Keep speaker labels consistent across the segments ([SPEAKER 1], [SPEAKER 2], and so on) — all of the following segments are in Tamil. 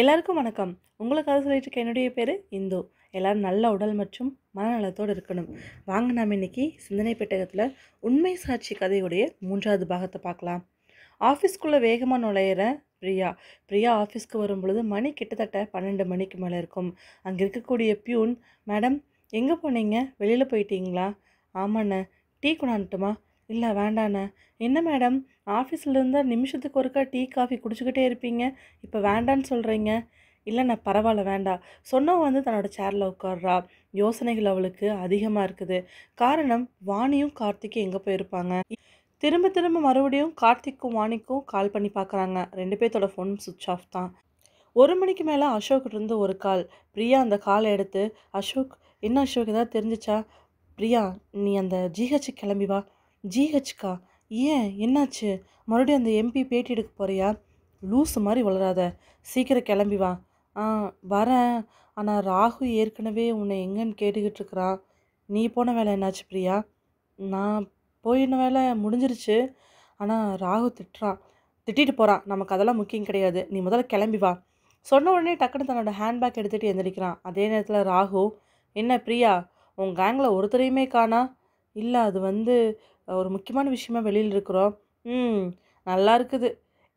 [SPEAKER 1] எல்லாருக்கும் வணக்கம் உங்களுக்காக சொல்லிட்டு இருக்க என்னுடைய பேர் இந்து எல்லோரும் நல்ல உடல் மற்றும் மனநலத்தோடு இருக்கணும் வாங்க நாம் இன்றைக்கி சிந்தனை பெட்டகத்தில் உண்மை சாட்சி கதையுடைய மூன்றாவது பாகத்தை பார்க்கலாம் ஆஃபீஸ்க்குள்ளே வேகமாக நுழையிற பிரியா பிரியா ஆஃபீஸ்க்கு வரும் பொழுது மணி கிட்டத்தட்ட பன்னெண்டு மணிக்கு மேலே இருக்கும் அங்கே இருக்கக்கூடிய பியூன் மேடம் எங்கே போனீங்க வெளியில் போயிட்டீங்களா ஆமாண்ண டீ கொண்டாந்துட்டுமா இல்லை வேண்டாண்ணே என்ன மேடம் ஆஃபீஸில் இருந்தால் நிமிஷத்துக்கு ஒருக்கா டீ காஃபி குடிச்சிக்கிட்டே இருப்பீங்க இப்போ வேண்டான்னு சொல்கிறீங்க இல்லைண்ணா பரவாயில்ல வேண்டாம் சொன்னவன் வந்து தன்னோட சேரில் உட்காடுறா யோசனைகள் அவளுக்கு அதிகமாக இருக்குது காரணம் வாணியும் கார்த்திக்கும் எங்கே போயிருப்பாங்க திரும்ப திரும்ப மறுபடியும் கார்த்திக்கும் வாணிக்கும் கால் பண்ணி பார்க்குறாங்க ரெண்டு பேர்த்தோட ஃபோன் சுவிட்ச் ஆஃப் தான் ஒரு மணிக்கு மேலே அசோக்கிட்டேருந்து ஒரு கால் பிரியா அந்த காலை எடுத்து அசோக் என்ன அசோக் ஏதாவது தெரிஞ்சிச்சா பிரியா நீ அந்த ஜிஹெச்சுக்கு கிளம்பி வா ஜிஹெச்கா ஏன் என்னாச்சு மறுபடியும் அந்த எம்பி பேட்டி எடுக்க போகிறியா லூஸ் மாதிரி வளராத சீக்கிரம் கிளம்பி வா ஆ வரேன் ஆனால் ராகு ஏற்கனவே உன்னை எங்கன்னு கேட்டுக்கிட்டு இருக்கிறான் நீ போன வேலை என்னாச்சு பிரியா நான் போயின வேலை முடிஞ்சிருச்சு ஆனால் ராகு திட்டுறான் திட்டிட்டு போகிறான் நமக்கு அதெல்லாம் முக்கியம் கிடையாது நீ முதல்ல கிளம்பி வா சொன்ன உடனே டக்குன்னு தன்னோட ஹேண்ட்பேக் எடுத்துகிட்டு எந்திரிக்கிறான் அதே நேரத்தில் ராகு என்ன பிரியா உன் கேங்கில் ஒருத்தரையுமே காணா இல்லை அது வந்து ஒரு முக்கியமான விஷயமா வெளியில் இருக்கிறோம் ம் நல்லா இருக்குது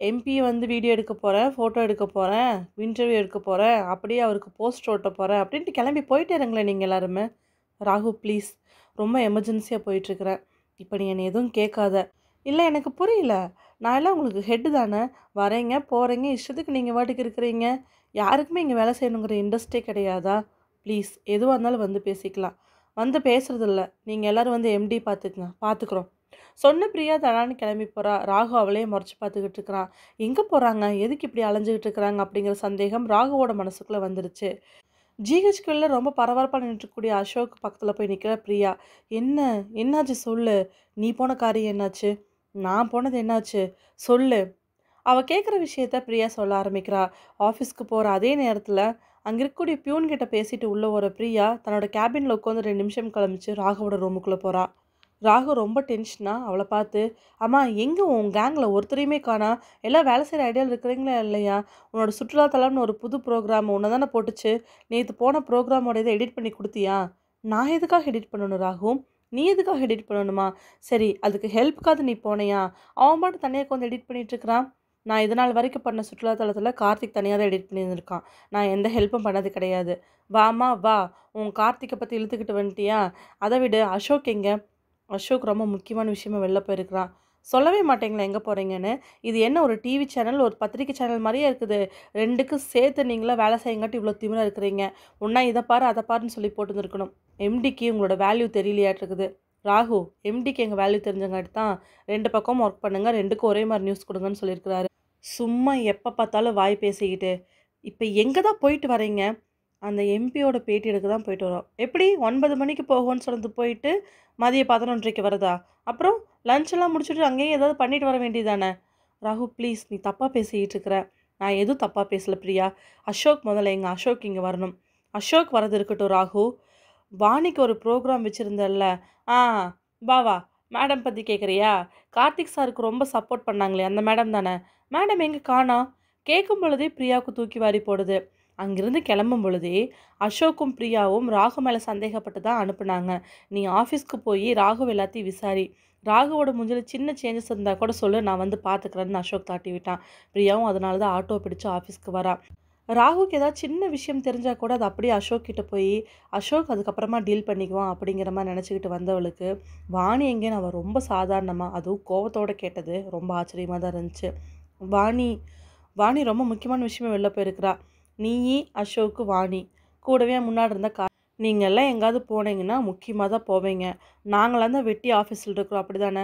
[SPEAKER 1] எம்பி வந்து வீடியோ எடுக்க போகிறேன் ஃபோட்டோ எடுக்க போகிறேன் இன்டர்வியூ எடுக்க போகிறேன் அப்படியே அவருக்கு போஸ்ட் ஓட்ட போகிறேன் அப்படின்ட்டு கிளம்பி போயிட்டே இருங்களேன் நீங்கள் எல்லாருமே ராகு ப்ளீஸ் ரொம்ப எமர்ஜென்சியாக போயிட்டுருக்குறேன் இப்போ நீ என்னை எதுவும் கேட்காத இல்லை எனக்கு புரியல நான் எல்லாம் உங்களுக்கு ஹெட்டு தானே வரீங்க போகிறீங்க இஷ்டத்துக்கு நீங்கள் வாட்டுக்கு இருக்கிறீங்க யாருக்குமே இங்கே வேலை செய்யணுங்கிற இன்ட்ரெஸ்ட்டே கிடையாதா ப்ளீஸ் எதுவாக இருந்தாலும் வந்து பேசிக்கலாம் வந்து பேசுகிறதில்ல நீங்கள் எல்லோரும் வந்து எம்டி பார்த்துக்குங்க பார்த்துக்குறோம் சொன்ன பிரியா தடான்னு கிளம்பி போகிறா ராகு அவளையே முறைச்சி பார்த்துக்கிட்டு இருக்கிறான் எங்கே போகிறாங்க எதுக்கு இப்படி அலைஞ்சிக்கிட்டு இருக்கிறாங்க அப்படிங்கிற சந்தேகம் ராகுவோட மனசுக்குள்ளே வந்துருச்சு ஜிஹெச்குள்ளே ரொம்ப பரபரப்பாக நின்றுக்கூடிய அசோக் பக்கத்தில் போய் நிற்கிற பிரியா என்ன என்னாச்சு சொல்லு நீ போன காரியம் என்னாச்சு நான் போனது என்னாச்சு சொல்லு அவள் கேட்குற விஷயத்த பிரியா சொல்ல ஆரம்பிக்கிறா ஆஃபீஸ்க்கு போகிற அதே நேரத்தில் அங்கே இருக்கக்கூடிய பியூன் கிட்ட பேசிட்டு உள்ளே வர பிரியா தன்னோட கேபினில் உட்காந்து ரெண்டு நிமிஷம் கிளம்பிச்சு ராகுவோட ரூமுக்குள்ளே போகிறா ராகு ரொம்ப டென்ஷனாக அவளை பார்த்து அம்மா எங்கே உன் கேங்கில் ஒருத்தரையுமே காணா எல்லாம் வேலை செய்கிற ஐடியாவில் இருக்கிறீங்களா இல்லையா உன்னோட சுற்றுலாத்தலம்னு ஒரு புது ப்ரோக்ராம் உன்னை தானே போட்டுச்சு நேற்று போன ப்ரோக்ராமோட இதை எடிட் பண்ணி கொடுத்தியா நான் எதுக்காக எடிட் பண்ணணும் ராகு நீ எதுக்காக எடிட் பண்ணணுமா சரி அதுக்கு ஹெல்ப்புக்காவது நீ போனையா அவன் பாட்டு தனியாக கொஞ்சம் எடிட் பண்ணிகிட்ருக்கிறான் நான் இதனால் வரைக்கும் பண்ண சுற்றுலாத்தலத்தில் கார்த்திக் தனியாக தான் எடிட் பண்ணியிருந்திருக்கான் நான் எந்த ஹெல்ப்பும் பண்ணது கிடையாது வாமா வா உன் கார்த்திக்கை பற்றி இழுத்துக்கிட்டு வந்துட்டியா அதை விட அசோக் எங்கே அசோக் ரொம்ப முக்கியமான விஷயமா வெளில போயிருக்கிறான் சொல்லவே மாட்டேங்களா எங்கே போகிறீங்கன்னு இது என்ன ஒரு டிவி சேனல் ஒரு பத்திரிக்கை சேனல் மாதிரியே இருக்குது ரெண்டுக்கும் சேர்த்து நீங்களாம் வேலை செய்யங்காட்டி இவ்வளோ திமிராக இருக்கிறீங்க ஒன்றா இதை பாரு அதை பாருன்னு சொல்லி போட்டுருந்துருக்கணும் எம்டிக்கு உங்களோட வேல்யூ தெரியலையாட்டிருக்குது ராகு எம்டிக்கு எங்கள் வேல்யூ தெரிஞ்சங்காட்டி தான் ரெண்டு பக்கமும் ஒர்க் பண்ணுங்கள் ரெண்டுக்கும் ஒரே மாதிரி நியூஸ் கொடுங்கன்னு சொல்லியிருக்கிறாரு சும்மா எப்போ பார்த்தாலும் வாய் பேசிக்கிட்டு இப்போ எங்கே தான் போயிட்டு வரீங்க அந்த எம்பியோட பேட்டி எடுக்க தான் போயிட்டு வரோம் எப்படி ஒன்பது மணிக்கு போகும்னு சொல்லி போயிட்டு மதிய பதினொன்றைக்கு வருதா அப்புறம் லஞ்செல்லாம் முடிச்சுட்டு அங்கேயும் ஏதாவது பண்ணிட்டு வர வேண்டியதானே ராகு ப்ளீஸ் நீ தப்பாக பேசிக்கிட்டு இருக்கிற நான் எதுவும் தப்பாக பேசலை பிரியா அசோக் முதல்ல எங்கள் அசோக் இங்கே வரணும் அசோக் வரது இருக்கட்டும் ராகு வாணிக்கு ஒரு ப்ரோக்ராம் வச்சுருந்தல்ல ஆ பாவா மேடம் பற்றி கேட்குறியா கார்த்திக் சாருக்கு ரொம்ப சப்போர்ட் பண்ணாங்களே அந்த மேடம் தானே மேடம் எங்கே காணா கேட்கும் பொழுதே பிரியாவுக்கு தூக்கி வாரி போடுது அங்கிருந்து கிளம்பும் பொழுதே அசோக்கும் பிரியாவும் ராகு மேலே சந்தேகப்பட்டு தான் அனுப்புனாங்க நீ ஆஃபீஸ்க்கு போய் ராகு எல்லாத்தையும் விசாரி ராகுவோட முஞ்சில் சின்ன சேஞ்சஸ் இருந்தால் கூட சொல்லு நான் வந்து பார்த்துக்கிறேன்னு அசோக் தாட்டி விட்டான் பிரியாவும் அதனால தான் ஆட்டோ பிடிச்சி ஆஃபீஸ்க்கு வரான் ராகுக்கு ஏதாவது சின்ன விஷயம் தெரிஞ்சால் கூட அது அப்படியே அசோக் கிட்டே போய் அசோக் அதுக்கப்புறமா டீல் பண்ணிக்குவான் அப்படிங்கிற மாதிரி நினச்சிக்கிட்டு வந்தவளுக்கு வாணி எங்கேன்னு அவள் ரொம்ப சாதாரணமாக அதுவும் கோபத்தோடு கேட்டது ரொம்ப ஆச்சரியமாக தான் இருந்துச்சு வாணி வாணி ரொம்ப முக்கியமான விஷயமா வெளில போயிருக்கிறா நீயி அசோக்கு வாணி கூடவே முன்னாடி இருந்த கா நீங்கள்லாம் எங்கேயாவது போனீங்கன்னா முக்கியமாக தான் போவீங்க நாங்களாம் தான் வெட்டி ஆஃபீஸில் இருக்கிறோம் அப்படி தானே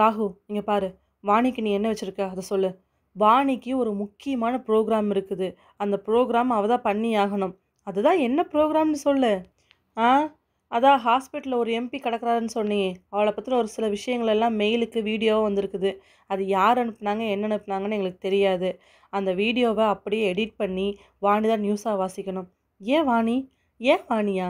[SPEAKER 1] ராகு இங்கே பாரு வாணிக்கு நீ என்ன வச்சுருக்க அதை சொல்லு வாணிக்கு ஒரு முக்கியமான ப்ரோக்ராம் இருக்குது அந்த ப்ரோக்ராம் அவள் தான் பண்ணி ஆகணும் அதுதான் என்ன ப்ரோக்ராம்னு சொல்லு ஆ அதான் ஹாஸ்பிட்டலில் ஒரு எம்பி கிடக்கிறாருன்னு சொன்னி அவளை பற்றின ஒரு சில விஷயங்கள் எல்லாம் மெயிலுக்கு வீடியோவும் வந்திருக்குது அது யார் அனுப்புனாங்க என்ன அனுப்புனாங்கன்னு எங்களுக்கு தெரியாது அந்த வீடியோவை அப்படியே எடிட் பண்ணி வாணி தான் நியூஸாக வாசிக்கணும் ஏன் வாணி ஏன் வாணியா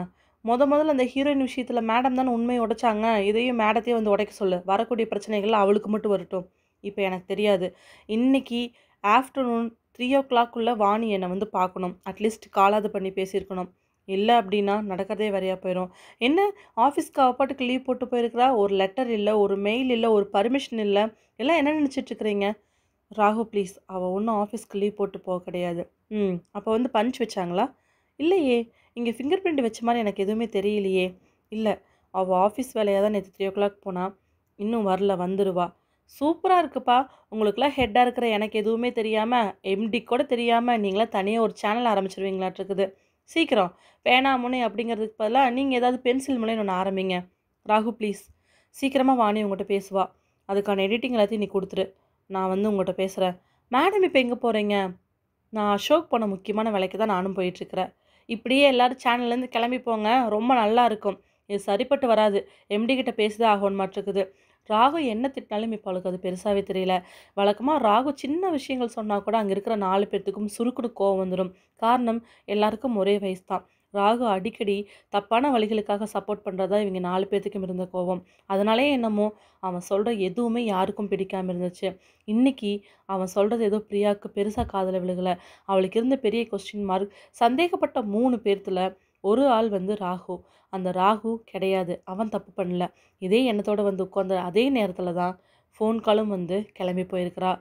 [SPEAKER 1] முத முதல்ல அந்த ஹீரோயின் விஷயத்தில் மேடம் தானே உண்மையை உடைச்சாங்க இதையும் மேடத்தையும் வந்து உடைக்க சொல்லு வரக்கூடிய பிரச்சனைகள் அவளுக்கு மட்டும் வரட்டும் இப்போ எனக்கு தெரியாது இன்றைக்கி ஆஃப்டர்நூன் த்ரீ ஓ கிளாக்குள்ளே வாணி என்னை வந்து பார்க்கணும் அட்லீஸ்ட் காலாது பண்ணி பேசியிருக்கணும் இல்லை அப்படின்னா நடக்கிறதே வரையா போயிடும் என்ன ஆஃபீஸ்க்கு அவப்பாட்டுக்கு லீவ் போட்டு போயிருக்கிறா ஒரு லெட்டர் இல்லை ஒரு மெயில் இல்லை ஒரு பர்மிஷன் இல்லை எல்லாம் என்ன நினச்சிட்ருக்குறீங்க ராகு ப்ளீஸ் அவள் ஒன்றும் ஆஃபீஸ்க்கு லீவ் போட்டு போக கிடையாது ம் அப்போ வந்து பஞ்ச் வச்சாங்களா இல்லையே இங்கே ஃபிங்கர் பிரிண்ட் வச்ச மாதிரி எனக்கு எதுவுமே தெரியலையே இல்லை அவள் ஆஃபீஸ் வேலையாக தான் நேற்று த்ரீ ஓ கிளாக் போனால் இன்னும் வரல வந்துடுவா சூப்பராக இருக்குப்பா உங்களுக்குலாம் ஹெட்டாக இருக்கிற எனக்கு எதுவுமே தெரியாமல் எம்டி கூட தெரியாமல் நீங்களாம் தனியாக ஒரு சேனல் ஆரம்பிச்சிருவீங்களாட்டுருக்குது சீக்கிரம் பேனா முனை அப்படிங்கிறதுக்கு பதிலாக நீங்கள் ஏதாவது பென்சில் முனைன்னு ஒன்று ஆரம்பிங்க ராகு ப்ளீஸ் சீக்கிரமாக வாணி உங்கள்கிட்ட பேசுவா அதுக்கான எடிட்டிங் எல்லாத்தையும் நீ கொடுத்துரு நான் வந்து உங்கள்கிட்ட பேசுகிறேன் மேடம் இப்போ எங்கே போகிறீங்க நான் அசோக் போன முக்கியமான வேலைக்கு தான் நானும் போயிட்டுருக்கிறேன் இப்படியே எல்லோரும் சேனல்லேருந்து கிளம்பி போங்க ரொம்ப நல்லா இருக்கும் இது சரிப்பட்டு வராது எம்டி கிட்ட பேசி தான் ராகு என்ன திட்டினாலும் இப்போ அவளுக்கு அது பெருசாகவே தெரியல வழக்கமாக ராகு சின்ன விஷயங்கள் சொன்னால் கூட அங்கே இருக்கிற நாலு பேர்த்துக்கும் சுருக்குடு கோவம் வந்துடும் காரணம் எல்லாருக்கும் ஒரே வயசு தான் ராகு அடிக்கடி தப்பான வழிகளுக்காக சப்போர்ட் பண்ணுறதா இவங்க நாலு பேர்த்துக்கும் இருந்த கோவம் அதனாலே என்னமோ அவன் சொல்கிற எதுவுமே யாருக்கும் பிடிக்காமல் இருந்துச்சு இன்றைக்கி அவன் சொல்கிறது ஏதோ பிரியாவுக்கு பெருசாக காதலை விழுகலை அவளுக்கு இருந்த பெரிய கொஸ்டின் மார்க் சந்தேகப்பட்ட மூணு பேர்த்தில் ஒரு ஆள் வந்து ராகு அந்த ராகு கிடையாது அவன் தப்பு பண்ணல இதே எண்ணத்தோடு வந்து உட்காந்த அதே நேரத்தில் தான் ஃபோன் காலும் வந்து கிளம்பி போயிருக்கிறா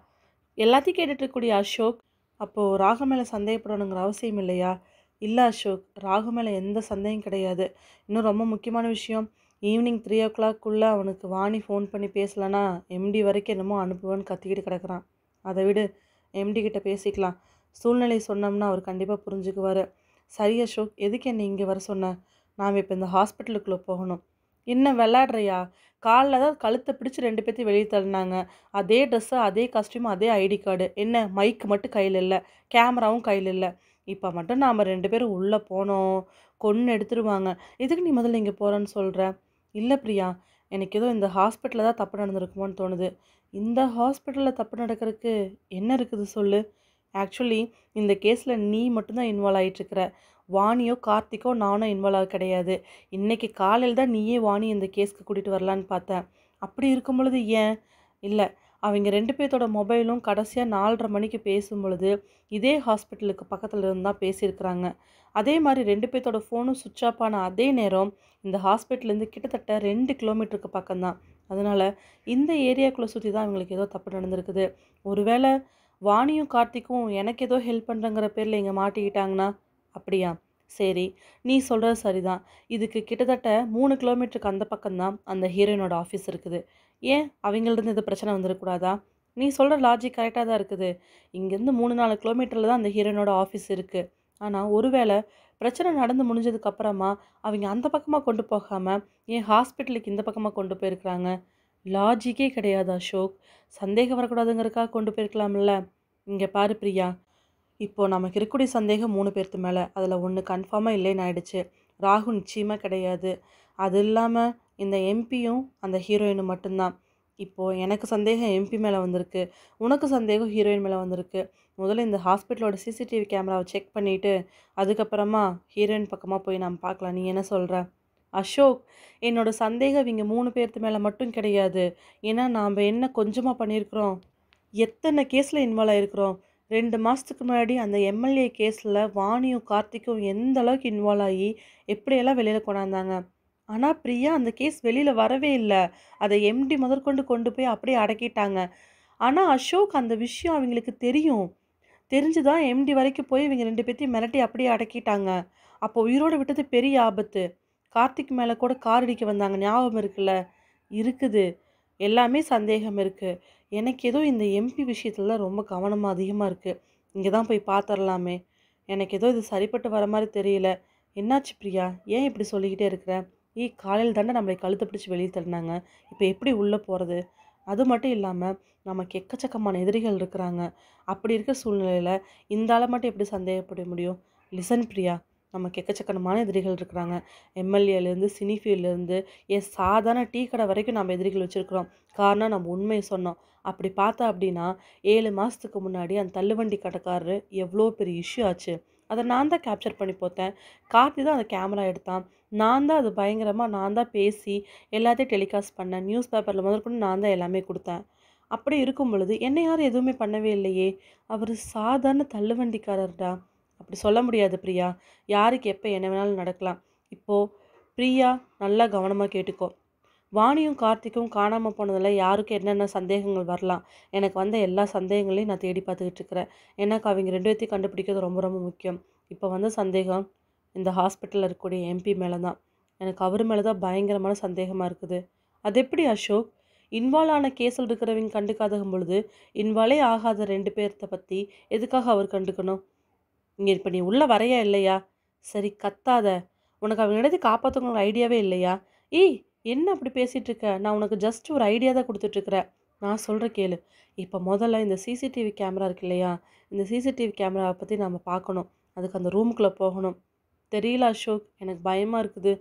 [SPEAKER 1] எல்லாத்தையும் இருக்கக்கூடிய அசோக் அப்போது ராகு மேலே சந்தேகப்படணுங்கிற அவசியம் இல்லையா இல்லை அசோக் ராகு மேலே எந்த சந்தேகம் கிடையாது இன்னும் ரொம்ப முக்கியமான விஷயம் ஈவினிங் த்ரீ ஓ கிளாக்குள்ளே அவனுக்கு வாணி ஃபோன் பண்ணி பேசலனா எம்டி வரைக்கும் என்னமோ அனுப்புவேன்னு கத்திக்கிட்டு கிடக்கிறான் அதை விட எம்டி கிட்ட பேசிக்கலாம் சூழ்நிலை சொன்னோம்னா அவர் கண்டிப்பாக புரிஞ்சுக்குவார் சரி அசோக் எதுக்கு என்னை இங்கே வர சொன்ன நாம் இப்போ இந்த ஹாஸ்பிட்டலுக்குள்ளே போகணும் என்ன விளாட்றியா காலில் தான் கழுத்தை பிடிச்சி ரெண்டு பேர்த்தையும் வெளியே தள்ளினாங்க அதே ட்ரெஸ்ஸு அதே காஸ்டியூம் அதே ஐடி கார்டு என்ன மைக்கு மட்டும் கையில் இல்லை கேமராவும் கையில் இல்லை இப்போ மட்டும் நாம் ரெண்டு பேரும் உள்ளே போனோம் கொன்று எடுத்துருவாங்க எதுக்கு நீ முதல்ல இங்கே போகிறேன்னு சொல்கிற இல்லை பிரியா எனக்கு ஏதோ இந்த ஹாஸ்பிட்டலில் தான் தப்பு நடந்திருக்குமோன்னு தோணுது இந்த ஹாஸ்பிட்டலில் தப்பு நடக்கிறதுக்கு என்ன இருக்குது சொல்லு ஆக்சுவலி இந்த கேஸில் நீ மட்டும்தான் இன்வால்வ் ஆகிட்டுருக்கிற வாணியோ கார்த்திக்கோ நானும் இன்வால்வ் ஆக கிடையாது இன்றைக்கி காலையில் தான் நீயே வாணி இந்த கேஸ்க்கு கூட்டிகிட்டு வரலான்னு பார்த்தேன் அப்படி இருக்கும் பொழுது ஏன் இல்லை அவங்க ரெண்டு பேர்த்தோட மொபைலும் கடைசியாக நாலரை மணிக்கு பேசும் பொழுது இதே ஹாஸ்பிட்டலுக்கு பக்கத்தில் இருந்து தான் பேசியிருக்கிறாங்க அதே மாதிரி ரெண்டு பேர்த்தோட ஃபோனும் சுவிட்ச் ஆஃப் ஆன அதே நேரம் இந்த ஹாஸ்பிட்டலேருந்து கிட்டத்தட்ட ரெண்டு கிலோமீட்டருக்கு பக்கம்தான் அதனால் இந்த ஏரியாக்குள்ளே சுற்றி தான் அவங்களுக்கு ஏதோ தப்பு நடந்திருக்குது ஒருவேளை வாணியும் கார்த்திக்கும் எனக்கு ஏதோ ஹெல்ப் பண்ணுறங்கிற பேரில் இங்கே மாட்டிக்கிட்டாங்கண்ணா அப்படியா சரி நீ சொல்கிறது சரிதான் இதுக்கு கிட்டத்தட்ட மூணு கிலோமீட்டருக்கு அந்த பக்கம்தான் அந்த ஹீரோயினோட ஆஃபீஸ் இருக்குது ஏன் அவங்கள்டருந்து எது பிரச்சனை வந்துடக்கூடாதா நீ சொல்கிற லாஜிக் கரெக்டாக தான் இருக்குது இங்கேருந்து மூணு நாலு கிலோமீட்டரில் தான் அந்த ஹீரோயினோட ஆஃபீஸ் இருக்குது ஆனால் ஒருவேளை பிரச்சனை நடந்து முடிஞ்சதுக்கப்புறமா அவங்க அந்த பக்கமாக கொண்டு போகாமல் ஏன் ஹாஸ்பிட்டலுக்கு இந்த பக்கமாக கொண்டு போயிருக்கிறாங்க லாஜிக்கே கிடையாது அசோக் சந்தேகம் வரக்கூடாதுங்கிறக்காக கொண்டு போயிருக்கலாம்ல இங்கே பாரு பிரியா இப்போது நமக்கு இருக்கக்கூடிய சந்தேகம் மூணு பேர்த்து மேலே அதில் ஒன்று கன்ஃபார்மாக இல்லைன்னு ஆயிடுச்சு ராகு நிச்சயமாக கிடையாது அது இல்லாமல் இந்த எம்பியும் அந்த ஹீரோயினும் மட்டும்தான் இப்போது எனக்கு சந்தேகம் எம்பி மேலே வந்திருக்கு உனக்கு சந்தேகம் ஹீரோயின் மேலே வந்திருக்கு முதல்ல இந்த ஹாஸ்பிட்டலோட சிசிடிவி கேமராவை செக் பண்ணிவிட்டு அதுக்கப்புறமா ஹீரோயின் பக்கமாக போய் நாம் பார்க்கலாம் நீ என்ன சொல்கிற அசோக் என்னோட சந்தேகம் இங்கே மூணு பேர்த்து மேலே மட்டும் கிடையாது ஏன்னா நாம் என்ன கொஞ்சமாக பண்ணியிருக்கிறோம் எத்தனை கேஸில் இன்வால்வ் ஆகிருக்கிறோம் ரெண்டு மாதத்துக்கு முன்னாடி அந்த எம்எல்ஏ கேஸில் வாணியும் கார்த்திக்கும் எந்த அளவுக்கு இன்வால்வ் ஆகி எப்படியெல்லாம் வெளியில் கொண்டாந்தாங்க ஆனால் பிரியா அந்த கேஸ் வெளியில் வரவே இல்லை அதை எம்டி முதற்கொண்டு கொண்டு போய் அப்படியே அடக்கிட்டாங்க ஆனால் அசோக் அந்த விஷயம் அவங்களுக்கு தெரியும் தெரிஞ்சு தான் எம்டி வரைக்கும் போய் இவங்க ரெண்டு பேர்த்தையும் மிரட்டி அப்படியே அடக்கிட்டாங்க அப்போ உயிரோடு விட்டது பெரிய ஆபத்து கார்த்திக் மேலே கூட கார் அடிக்க வந்தாங்க ஞாபகம் இருக்குல்ல இருக்குது எல்லாமே சந்தேகம் இருக்குது எனக்கு ஏதோ இந்த எம்பி விஷயத்தில் ரொம்ப கவனமாக அதிகமாக இருக்குது இங்கே தான் போய் பார்த்துடலாமே எனக்கு ஏதோ இது சரிப்பட்டு வர மாதிரி தெரியல என்னாச்சு பிரியா ஏன் இப்படி சொல்லிக்கிட்டே இருக்கிற ஈ காலையில் தாண்டை நம்மளை கழுத்தை பிடிச்சி வெளியே தள்ளினாங்க இப்போ எப்படி உள்ளே போகிறது அது மட்டும் இல்லாமல் நமக்கு எக்கச்சக்கமான எதிரிகள் இருக்கிறாங்க அப்படி இருக்கிற சூழ்நிலையில் இந்த ஆளை மட்டும் எப்படி சந்தேகப்பட முடியும் லிசன் பிரியா நமக்கு எக்கச்சக்கமான எதிரிகள் இருக்கிறாங்க எம்எல்ஏலேருந்து சினி ஃபீல்ட்லேருந்து ஏன் சாதாரண டீ கடை வரைக்கும் நம்ம எதிரிகள் வச்சுருக்குறோம் காரணம் நம்ம உண்மையை சொன்னோம் அப்படி பார்த்தா அப்படின்னா ஏழு மாதத்துக்கு முன்னாடி அந்த தள்ளுவண்டி கடைக்காரரு எவ்வளோ பெரிய இஷ்யூ ஆச்சு அதை நான் தான் கேப்சர் பண்ணி போத்தேன் கார்த்தி தான் அதை கேமரா எடுத்தான் நான் தான் அது பயங்கரமாக நான் தான் பேசி எல்லாத்தையும் டெலிகாஸ்ட் பண்ணேன் நியூஸ் பேப்பரில் முதற்கொண்டு நான் தான் எல்லாமே கொடுத்தேன் அப்படி இருக்கும் பொழுது என்னை யாரும் எதுவுமே பண்ணவே இல்லையே அவர் சாதாரண தள்ளுவண்டிக்காரர்டா அப்படி சொல்ல முடியாது பிரியா யாருக்கு எப்போ என்ன வேணாலும் நடக்கலாம் இப்போது பிரியா நல்லா கவனமாக கேட்டுக்கோ வாணியும் கார்த்திக்கும் காணாமல் போனதில் யாருக்கும் என்னென்ன சந்தேகங்கள் வரலாம் எனக்கு வந்த எல்லா சந்தேகங்களையும் நான் தேடி பார்த்துக்கிட்டு இருக்கிறேன் ஏன்னாக்கா அவங்க ரெண்டு பேர்த்தையும் கண்டுபிடிக்கிறது ரொம்ப ரொம்ப முக்கியம் இப்போ வந்த சந்தேகம் இந்த ஹாஸ்பிட்டலில் இருக்கக்கூடிய எம்பி மேலே தான் எனக்கு அவர் மேலே தான் பயங்கரமான சந்தேகமாக இருக்குது அது எப்படி அசோக் இன்வால்வ் ஆன கேஸில் இருக்கிறவங்க கண்டுக்காதகும் பொழுது இன்வால்வே ஆகாத ரெண்டு பேர்த்த பற்றி எதுக்காக அவர் கண்டுக்கணும் இங்கே இப்போ நீ உள்ளே வரையா இல்லையா சரி கத்தாத உனக்கு அவங்க இடத்தை காப்பாற்றுங்க ஐடியாவே இல்லையா ஏய் என்ன அப்படி பேசிகிட்டு இருக்க நான் உனக்கு ஜஸ்ட் ஒரு ஐடியா தான் கொடுத்துட்ருக்குறேன் நான் சொல்கிற கேளு இப்போ முதல்ல இந்த சிசிடிவி கேமரா இருக்கு இல்லையா இந்த சிசிடிவி கேமராவை பற்றி நம்ம பார்க்கணும் அதுக்கு அந்த ரூமுக்குள்ளே போகணும் தெரியல அசோக் எனக்கு பயமாக இருக்குது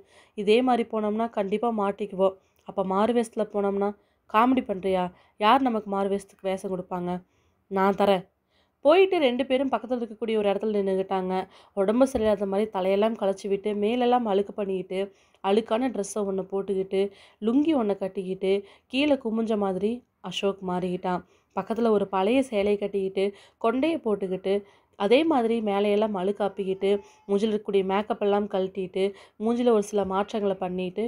[SPEAKER 1] இதே மாதிரி போனோம்னா கண்டிப்பாக மாட்டிக்குவோம் அப்போ மாறு வேஷத்தில் போனோம்னா காமெடி பண்ணுறியா யார் நமக்கு மாறு வேஷத்துக்கு வேஷம் கொடுப்பாங்க நான் தரேன் போயிட்டு ரெண்டு பேரும் பக்கத்தில் இருக்கக்கூடிய ஒரு இடத்துல நின்றுக்கிட்டாங்க உடம்பு சரியில்லாத மாதிரி தலையெல்லாம் களைச்சி விட்டு மேலெல்லாம் அழுக்கு பண்ணிக்கிட்டு அழுக்கான ட்ரெஸ்ஸை ஒன்று போட்டுக்கிட்டு லுங்கி ஒன்று கட்டிக்கிட்டு கீழே குமிஞ்ச மாதிரி அசோக் மாறிக்கிட்டான் பக்கத்தில் ஒரு பழைய சேலை கட்டிக்கிட்டு கொண்டையை போட்டுக்கிட்டு அதே மாதிரி மேலையெல்லாம் அழுக்காப்பிக்கிட்டு மூஞ்சில் இருக்கக்கூடிய மேக்கப் எல்லாம் கழட்டிட்டு மூஞ்சில் ஒரு சில மாற்றங்களை பண்ணிட்டு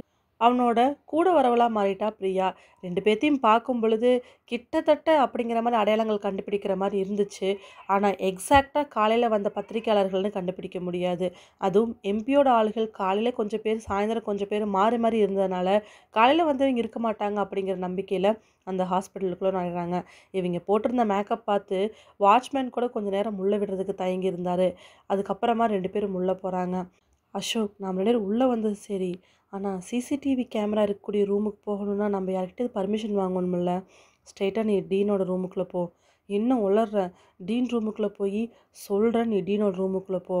[SPEAKER 1] அவனோட கூட வரவலாக மாறிட்டா பிரியா ரெண்டு பேர்த்தையும் பார்க்கும் பொழுது கிட்டத்தட்ட அப்படிங்கிற மாதிரி அடையாளங்கள் கண்டுபிடிக்கிற மாதிரி இருந்துச்சு ஆனால் எக்ஸாக்டாக காலையில் வந்த பத்திரிகையாளர்கள்னு கண்டுபிடிக்க முடியாது அதுவும் எம்பியோட ஆளுகள் காலையில் கொஞ்சம் பேர் சாயந்தரம் கொஞ்சம் பேர் மாறி மாறி இருந்ததுனால காலையில் வந்தவங்க இருக்க மாட்டாங்க அப்படிங்கிற நம்பிக்கையில் அந்த ஹாஸ்பிட்டலுக்குள்ளே நடக்கிறாங்க இவங்க போட்டிருந்த மேக்கப் பார்த்து வாட்ச்மேன் கூட கொஞ்சம் நேரம் உள்ளே விடுறதுக்கு தயங்கி இருந்தார் அதுக்கப்புறமா ரெண்டு பேரும் உள்ளே போகிறாங்க அசோக் நாம் ரெண்டு பேரும் உள்ளே வந்தது சரி ஆனால் சிசிடிவி கேமரா இருக்கக்கூடிய ரூமுக்கு போகணுன்னா நம்ம யார்கிட்ட பர்மிஷன் வாங்கணும்ல ஸ்ட்ரெயிட்டாக நீ டீனோட ரூமுக்குள்ளே போ இன்னும் உளர்ற டீன் ரூமுக்குள்ளே போய் சொல்கிற நீ டீனோட ரூமுக்குள்ளே போ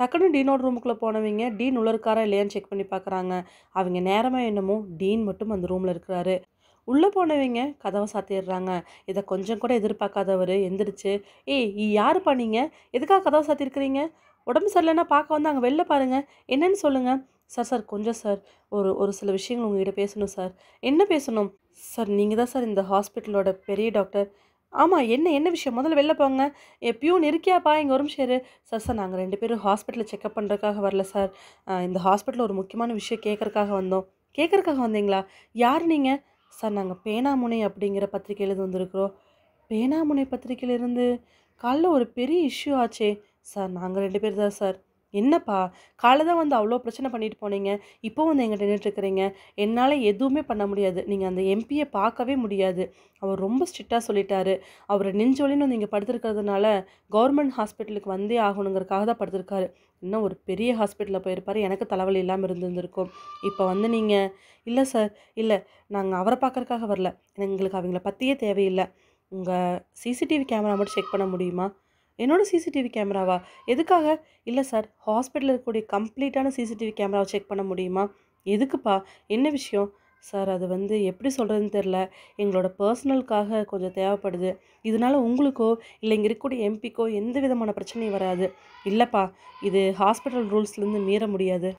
[SPEAKER 1] டக்குன்னு டீனோட ரூமுக்குள்ளே போனவங்க டீன் உள்ள இல்லையான்னு செக் பண்ணி பார்க்குறாங்க அவங்க நேரமாக என்னமோ டீன் மட்டும் அந்த ரூமில் இருக்கிறாரு உள்ளே போனவங்க கதவை சாத்திடுறாங்க இதை கொஞ்சம் கூட எதிர்பார்க்காதவர் எந்திரிச்சு ஏய் யார் பண்ணீங்க எதுக்காக கதவை சாத்திருக்கிறீங்க உடம்பு சரியில்லைன்னா பார்க்க வந்து அங்கே வெளில பாருங்கள் என்னன்னு சொல்லுங்கள் சார் சார் கொஞ்சம் சார் ஒரு ஒரு சில விஷயங்கள் உங்ககிட்ட பேசணும் சார் என்ன பேசணும் சார் நீங்கள் தான் சார் இந்த ஹாஸ்பிட்டலோட பெரிய டாக்டர் ஆமாம் என்ன என்ன விஷயம் முதல்ல வெளில போங்க எப்பயும் இருக்கியாப்பா எங்கள் ஒரு ஷேரு சார் சார் நாங்கள் ரெண்டு பேரும் ஹாஸ்பிட்டலில் செக்அப் பண்ணுறதுக்காக வரல சார் இந்த ஹாஸ்பிட்டலில் ஒரு முக்கியமான விஷயம் கேட்குறக்காக வந்தோம் கேட்குறக்காக வந்தீங்களா யார் நீங்கள் சார் நாங்கள் பேனாமுனை அப்படிங்கிற எழுதி வந்திருக்கிறோம் பேனாமுனை பத்திரிக்கையிலேருந்து காலைல ஒரு பெரிய இஷ்யூ ஆச்சே சார் நாங்கள் ரெண்டு பேர் தான் சார் என்னப்பா காலை தான் வந்து அவ்வளோ பிரச்சனை பண்ணிட்டு போனீங்க இப்போ வந்து எங்கிட்ட நின்றுட்டுருக்கிறீங்க என்னால் எதுவுமே பண்ண முடியாது நீங்கள் அந்த எம்பியை பார்க்கவே முடியாது அவர் ரொம்ப ஸ்ட்ரிக்டாக சொல்லிட்டாரு அவரை நெஞ்சொலின்னு நீங்கள் படுத்துருக்கிறதுனால கவர்மெண்ட் ஹாஸ்பிட்டலுக்கு வந்தே ஆகணுங்கிறக்காக தான் படுத்துருக்காரு இன்னும் ஒரு பெரிய ஹாஸ்பிட்டலில் போயிருப்பார் எனக்கு தலைவலி இல்லாமல் இருந்திருந்திருக்கும் இப்போ வந்து நீங்கள் இல்லை சார் இல்லை நாங்கள் அவரை பார்க்குறக்காக வரல எங்களுக்கு அவங்கள பற்றியே தேவையில்லை உங்கள் சிசிடிவி கேமரா மட்டும் செக் பண்ண முடியுமா என்னோடய சிசிடிவி கேமராவா எதுக்காக இல்லை சார் ஹாஸ்பிட்டலில் இருக்கக்கூடிய கம்ப்ளீட்டான சிசிடிவி கேமராவை செக் பண்ண முடியுமா எதுக்குப்பா என்ன விஷயம் சார் அது வந்து எப்படி சொல்கிறதுன்னு தெரில எங்களோட பர்சனலுக்காக கொஞ்சம் தேவைப்படுது இதனால் உங்களுக்கோ இல்லை இங்கே இருக்கக்கூடிய எம்பிக்கோ எந்த விதமான பிரச்சனையும் வராது இல்லைப்பா இது ஹாஸ்பிட்டல் ரூல்ஸ்லேருந்து மீற முடியாது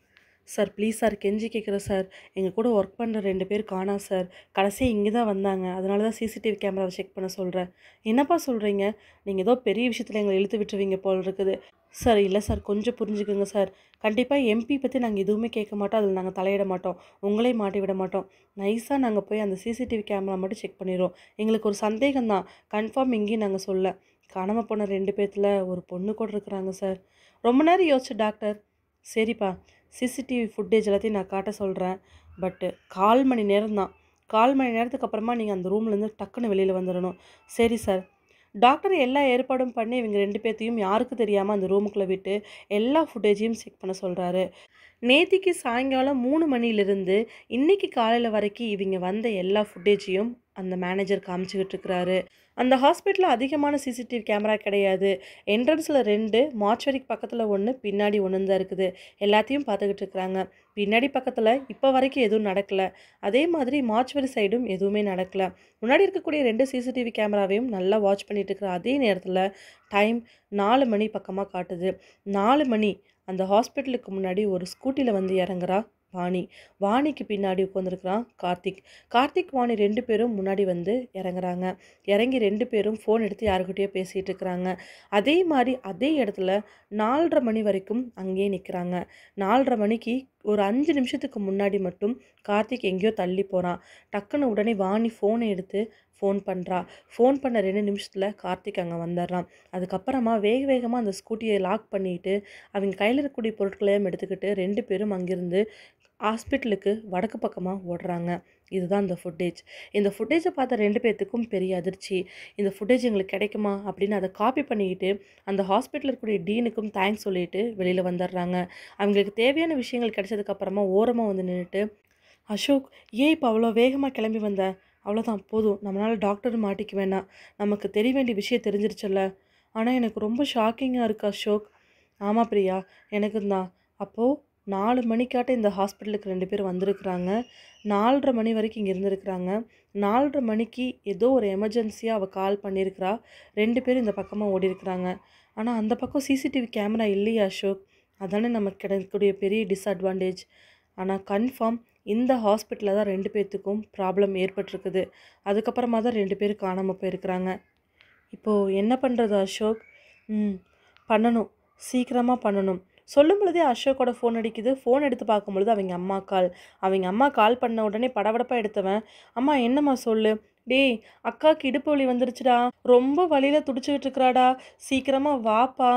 [SPEAKER 1] சார் ப்ளீஸ் சார் கெஞ்சி கேட்குறேன் சார் எங்கள் கூட ஒர்க் பண்ணுற ரெண்டு பேர் காணா சார் கடைசியாக இங்கே தான் வந்தாங்க அதனால தான் சிசிடிவி கேமராவை செக் பண்ண சொல்கிறேன் என்னப்பா சொல்கிறீங்க நீங்கள் ஏதோ பெரிய விஷயத்தில் எங்களை இழுத்து விட்டுருவீங்க போல் இருக்குது சார் இல்லை சார் கொஞ்சம் புரிஞ்சுக்கோங்க சார் கண்டிப்பாக எம்பி பற்றி நாங்கள் எதுவுமே கேட்க மாட்டோம் அதில் நாங்கள் தலையிட மாட்டோம் உங்களே மாட்டி விட மாட்டோம் நைஸாக நாங்கள் போய் அந்த சிசிடிவி கேமரா மட்டும் செக் பண்ணிடுறோம் எங்களுக்கு ஒரு சந்தேகம் தான் கன்ஃபார்ம் இங்கேயும் நாங்கள் சொல்ல காணாமல் போன ரெண்டு பேர்த்தில் ஒரு பொண்ணு கூட இருக்கிறாங்க சார் ரொம்ப நேரம் யோசிச்சு டாக்டர் சரிப்பா சிசிடிவி ஃபுட்டேஜ் எல்லாத்தையும் நான் காட்ட சொல்கிறேன் பட்டு கால் மணி நேரம் தான் கால் மணி நேரத்துக்கு அப்புறமா நீங்கள் அந்த ரூம்லேருந்து டக்குன்னு வெளியில் வந்துடணும் சரி சார் டாக்டர் எல்லா ஏற்பாடும் பண்ணி இவங்க ரெண்டு பேர்த்தையும் யாருக்கு தெரியாமல் அந்த ரூமுக்குள்ளே விட்டு எல்லா ஃபுட்டேஜையும் செக் பண்ண சொல்கிறாரு நேத்திக்கு சாயங்காலம் மூணு மணிலிருந்து இன்றைக்கி காலையில் வரைக்கும் இவங்க வந்த எல்லா ஃபுட்டேஜையும் அந்த மேனேஜர் காமிச்சிக்கிட்டு இருக்கிறாரு அந்த ஹாஸ்பிட்டலில் அதிகமான சிசிடிவி கேமரா கிடையாது என்ட்ரன்ஸில் ரெண்டு மார்ச்சரிக்கு பக்கத்தில் ஒன்று பின்னாடி ஒன்று தான் இருக்குது எல்லாத்தையும் பார்த்துக்கிட்டு இருக்கிறாங்க பின்னாடி பக்கத்தில் இப்போ வரைக்கும் எதுவும் நடக்கலை அதே மாதிரி மார்ச்வரி சைடும் எதுவுமே நடக்கலை முன்னாடி இருக்கக்கூடிய ரெண்டு சிசிடிவி கேமராவையும் நல்லா வாட்ச் பண்ணிட்டு இருக்கிற அதே நேரத்தில் டைம் நாலு மணி பக்கமாக காட்டுது நாலு மணி அந்த ஹாஸ்பிட்டலுக்கு முன்னாடி ஒரு ஸ்கூட்டியில் வந்து இறங்குறா வாணி வாணிக்கு பின்னாடி உட்காந்துருக்குறான் கார்த்திக் கார்த்திக் வாணி ரெண்டு பேரும் முன்னாடி வந்து இறங்குறாங்க இறங்கி ரெண்டு பேரும் ஃபோன் எடுத்து யாருக்கிட்டேயோ பேசிகிட்டு இருக்கிறாங்க அதே மாதிரி அதே இடத்துல நாலரை மணி வரைக்கும் அங்கேயே நிற்கிறாங்க நாலரை மணிக்கு ஒரு அஞ்சு நிமிஷத்துக்கு முன்னாடி மட்டும் கார்த்திக் எங்கேயோ தள்ளி போகிறான் டக்குன்னு உடனே வாணி ஃபோனை எடுத்து ஃபோன் பண்ணுறா ஃபோன் பண்ண ரெண்டு நிமிஷத்தில் கார்த்திக் அங்கே வந்துடுறான் அதுக்கப்புறமா வேக வேகமாக அந்த ஸ்கூட்டியை லாக் பண்ணிட்டு அவங்க கையில் இருக்கக்கூடிய பொருட்களையும் எடுத்துக்கிட்டு ரெண்டு பேரும் அங்கேருந்து ஹாஸ்பிட்டலுக்கு வடக்கு பக்கமாக ஓடுறாங்க இதுதான் இந்த ஃபுட்டேஜ் இந்த ஃபுட்டேஜை பார்த்த ரெண்டு பேர்த்துக்கும் பெரிய அதிர்ச்சி இந்த ஃபுட்டேஜ் எங்களுக்கு கிடைக்குமா அப்படின்னு அதை காப்பி பண்ணிக்கிட்டு அந்த ஹாஸ்பிட்டலில் இருக்கக்கூடிய டீனுக்கும் தேங்க்ஸ் சொல்லிட்டு வெளியில் வந்துடுறாங்க அவங்களுக்கு தேவையான விஷயங்கள் கிடைச்சதுக்கப்புறமா ஓரமாக வந்து நின்றுட்டு அசோக் ஏன் இப்போ அவ்வளோ வேகமாக கிளம்பி வந்த அவ்வளோதான் போதும் நம்மளால் டாக்டர் மாட்டிக்க வேணாம் நமக்கு தெரிய வேண்டிய விஷயம் தெரிஞ்சிருச்சுல்ல ஆனால் எனக்கு ரொம்ப ஷாக்கிங்காக இருக்கு அசோக் ஆமாம் பிரியா எனக்கு தான் அப்போது நாலு மணிக்காட்ட இந்த ஹாஸ்பிட்டலுக்கு ரெண்டு பேர் வந்திருக்கிறாங்க நாலரை மணி வரைக்கும் இங்கே இருந்திருக்கிறாங்க நாலரை மணிக்கு ஏதோ ஒரு எமர்ஜென்சியாக அவள் கால் பண்ணியிருக்கிறா ரெண்டு பேரும் இந்த பக்கமாக ஓடி இருக்கிறாங்க ஆனால் அந்த பக்கம் சிசிடிவி கேமரா இல்லையா அசோக் அதானே நமக்கு கிடைக்கக்கூடிய பெரிய டிஸ்அட்வான்டேஜ் ஆனால் கன்ஃபார்ம் இந்த ஹாஸ்பிட்டலில் தான் ரெண்டு பேர்த்துக்கும் ப்ராப்ளம் ஏற்பட்டிருக்குது அதுக்கப்புறமா தான் ரெண்டு பேர் காணாமல் போயிருக்கிறாங்க இப்போது என்ன பண்ணுறது அசோக் ம் பண்ணணும் சீக்கிரமாக பண்ணணும் சொல்லும் பொழுதே அசோக்கோட ஃபோன் அடிக்குது ஃபோன் எடுத்து பார்க்கும்பொழுது அவங்க அம்மா கால் அவங்க அம்மா கால் பண்ண உடனே படபடப்பாக எடுத்தவன் அம்மா என்னம்மா சொல்லு டேய் அக்காவுக்கு இடுப்பு வலி வந்துருச்சுடா ரொம்ப வழியில் துடிச்சிக்கிட்டு இருக்கிறாடா சீக்கிரமாக வாப்பா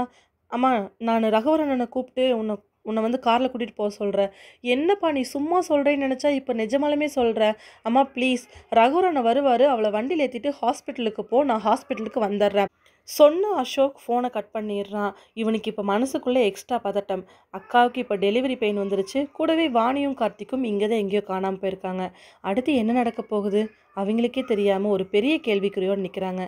[SPEAKER 1] அம்மா நான் ரகுவரண்ணனை கூப்பிட்டு உன்னை உன்னை வந்து காரில் கூட்டிகிட்டு போக சொல்கிறேன் என்னப்பா நீ சும்மா சொல்கிறேன்னு நினச்சா இப்போ நிஜமாலுமே சொல்கிறேன் அம்மா ப்ளீஸ் ரகுரனை வருவார் அவளை வண்டியில் ஏற்றிட்டு ஹாஸ்பிட்டலுக்கு போ நான் ஹாஸ்பிட்டலுக்கு வந்துடுறேன் சொன்ன அசோக் ஃபோனை கட் பண்ணிடுறான் இவனுக்கு இப்போ மனசுக்குள்ளே எக்ஸ்ட்ரா பதட்டம் அக்காவுக்கு இப்போ டெலிவரி பெயின் வந்துருச்சு கூடவே வாணியும் கார்த்திக்கும் இங்கே தான் எங்கேயோ காணாமல் போயிருக்காங்க அடுத்து என்ன நடக்க போகுது அவங்களுக்கே தெரியாமல் ஒரு பெரிய கேள்விக்குறியோடு நிற்கிறாங்க